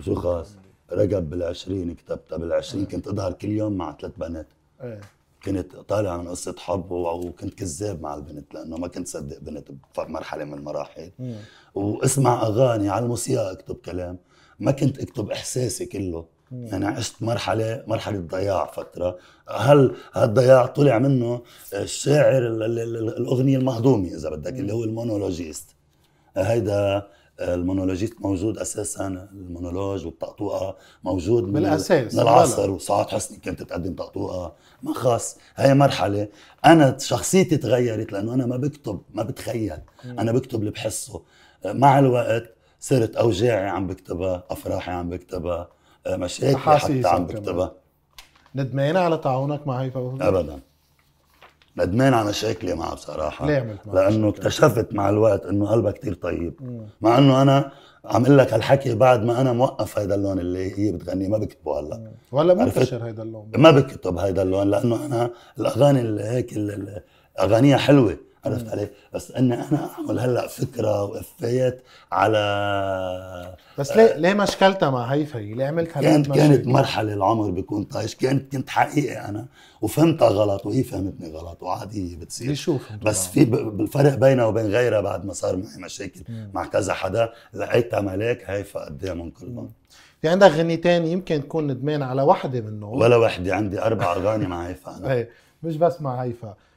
شو خاص رقب بالعشرين كتبتها بالعشرين كنت اظهر كل يوم مع ثلاث بنات ايه كنت طالع من قصه حب وكنت كذاب مع البنت لانه ما كنت صدق بنت بمرحله من المراحل واسمع اغاني على الموسيقى اكتب كلام ما كنت اكتب احساسي كله يعني عشت مرحله مرحله ضياع فتره هل هالضياع طلع منه الشاعر الاغنيه المهضومه اذا بدك اللي هو المونولوجيست هيدا المونولوجيست موجود اساسا المونولوج والطقطوقه موجود من بالاساس من العصر وسعاد حسني كانت تقدم طقطوقه ما خاص هي مرحله انا شخصيتي تغيرت لانه انا ما بكتب ما بتخيل انا بكتب اللي بحسه مع الوقت صرت اوجاعي عم بكتبها افراحي عم بكتبها مشاكلي حتى عم بكتبها ندمان على تعاونك مع هيفا ابدا ندمان على مشاكلي معه بصراحه لانه اكتشفت مع الوقت انه قلبها كتير طيب مم. مع انه انا عم اقول لك هالحكي بعد ما انا موقف هيدا اللون اللي هي بتغنيه ما بكتبه هلا ولا منتشر هيدا اللون ما بكتب هيدا اللون لانه انا الاغاني اللي هيك اغانيها حلوه عرفت علي؟ بس اني انا اعمل هلا فكره وافيات على بس ليه آه، ليه مشكلتها مع هيفا ليه عملت هلا كانت كانت مرحله العمر بيكون طايش كانت كنت حقيقي انا وفهمتها غلط وهي فهمتني غلط وعادي بتصير بيشوف بس في بالفرق بينها وبين غيرها بعد ما صار معي مشاكل مم. مع كذا حدا لقيتها ملاك هيفا قدامهم كلهم في عندك غنيتين يمكن تكون ندمان على وحده منهم ولا وحده عندي اربع اغاني مع هيفا انا مش بس مع هيفا